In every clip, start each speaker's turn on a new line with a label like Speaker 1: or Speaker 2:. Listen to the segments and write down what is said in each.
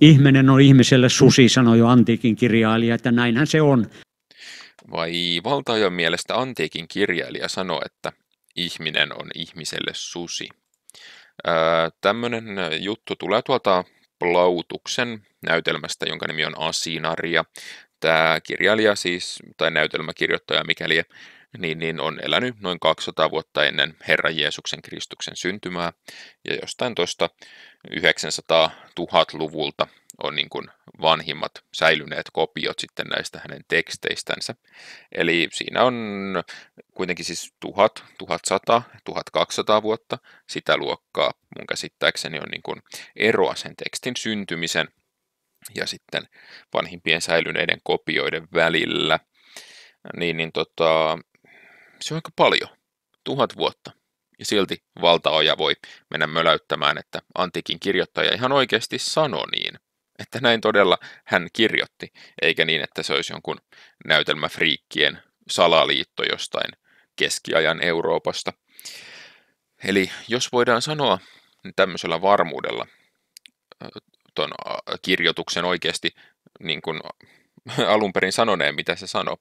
Speaker 1: Ihminen on ihmiselle susi, sanoi jo antiikin kirjailija, että näinhän se on. Vai valtaajan mielestä antiikin kirjailija sanoi, että ihminen on ihmiselle susi. Öö, Tämmöinen juttu tulee tuolta Plautuksen näytelmästä, jonka nimi on Asinaria. Tämä kirjailija siis, tai näytelmäkirjoittaja, mikäli niin, niin on elänyt noin 200 vuotta ennen Herran Jeesuksen Kristuksen syntymää, ja jostain tuosta 900 000 luvulta on niin kuin vanhimmat säilyneet kopiot sitten näistä hänen teksteistänsä. Eli siinä on kuitenkin siis 1000, 1100, 1200 vuotta sitä luokkaa mun käsittääkseni on niin kuin eroa sen tekstin syntymisen ja sitten vanhimpien säilyneiden kopioiden välillä. Niin, niin tota, se on aika paljon, tuhat vuotta. Ja silti valtaoja voi mennä möläyttämään, että antiikin kirjoittaja ihan oikeasti sanoi niin. Että näin todella hän kirjoitti, eikä niin, että se olisi jonkun näytelmäfriikkien salaliitto jostain keskiajan Euroopasta. Eli jos voidaan sanoa niin tämmöisellä varmuudella tuon kirjoituksen oikeasti niin kuin alun perin sanoneen, mitä se sanoi,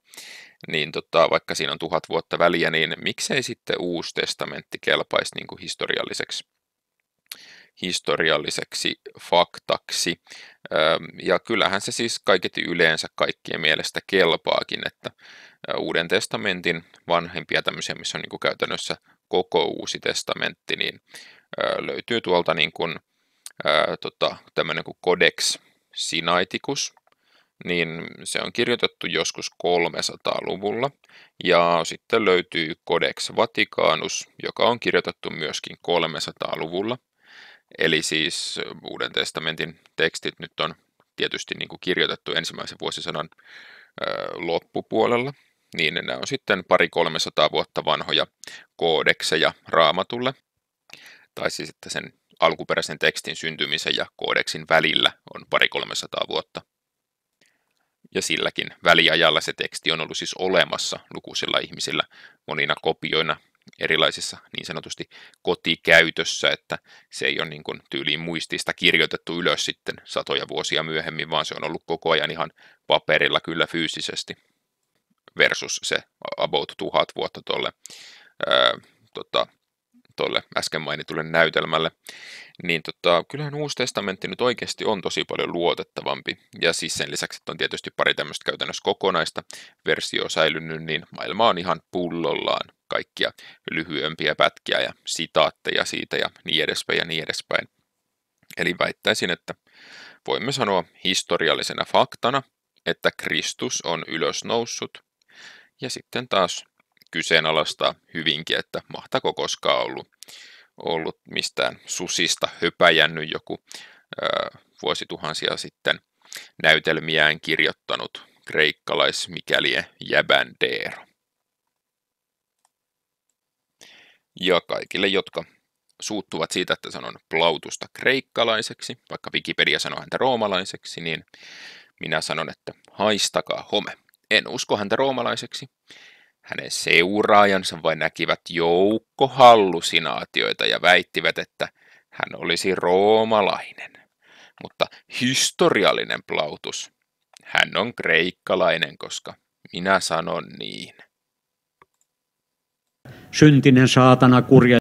Speaker 1: niin tota, vaikka siinä on tuhat vuotta väliä, niin miksei sitten uusi testamentti kelpaisi niin kuin historialliseksi, historialliseksi faktaksi. Ja kyllähän se siis kaiketi yleensä kaikkien mielestä kelpaakin, että Uuden testamentin vanhempia tämmöisiä, missä on niin kuin käytännössä koko Uusi testamentti, niin löytyy tuolta niin kuin, tota, tämmöinen kuin Codex Sinaiticus, niin se on kirjoitettu joskus 300-luvulla ja sitten löytyy Codex Vaticanus, joka on kirjoitettu myöskin 300-luvulla. Eli siis Uuden testamentin tekstit nyt on tietysti niin kuin kirjoitettu ensimmäisen vuosisadan loppupuolella, niin nämä on sitten pari 300 vuotta vanhoja koodekseja raamatulle, tai siis että sen alkuperäisen tekstin syntymisen ja koodeksin välillä on pari 300 vuotta ja silläkin väliajalla se teksti on ollut siis olemassa lukuisilla ihmisillä monina kopioina erilaisissa niin sanotusti kotikäytössä, että se ei ole niin kuin tyyliin muistista kirjoitettu ylös sitten satoja vuosia myöhemmin, vaan se on ollut koko ajan ihan paperilla kyllä fyysisesti versus se about tuhat vuotta tuolle ää, tota, tuolle äsken mainitulle näytelmälle, niin tota, kyllähän Uusi testamentti nyt oikeasti on tosi paljon luotettavampi. Ja siis sen lisäksi, että on tietysti pari tämmöistä käytännössä kokonaista versio säilynyt, niin maailma on ihan pullollaan kaikkia lyhyempiä pätkiä ja sitaatteja siitä ja niin edespäin ja niin edespäin. Eli väittäisin, että voimme sanoa historiallisena faktana, että Kristus on ylösnoussut, ja sitten taas kyseenalaistaa hyvinkin, että mahtako koskaan ollut, ollut mistään susista höpäjännyt joku ää, vuosituhansia sitten näytelmiään kirjoittanut kreikkalais mikäli jäbändeero. Ja kaikille, jotka suuttuvat siitä, että sanon plautusta kreikkalaiseksi, vaikka Wikipedia sanoo häntä roomalaiseksi, niin minä sanon, että haistakaa home. En usko häntä roomalaiseksi, hänen seuraajansa vain näkivät joukkohallusinaatioita ja väittivät, että hän olisi roomalainen. Mutta historiallinen plautus. Hän on kreikkalainen, koska minä sanon niin. Syntinen saatana kurja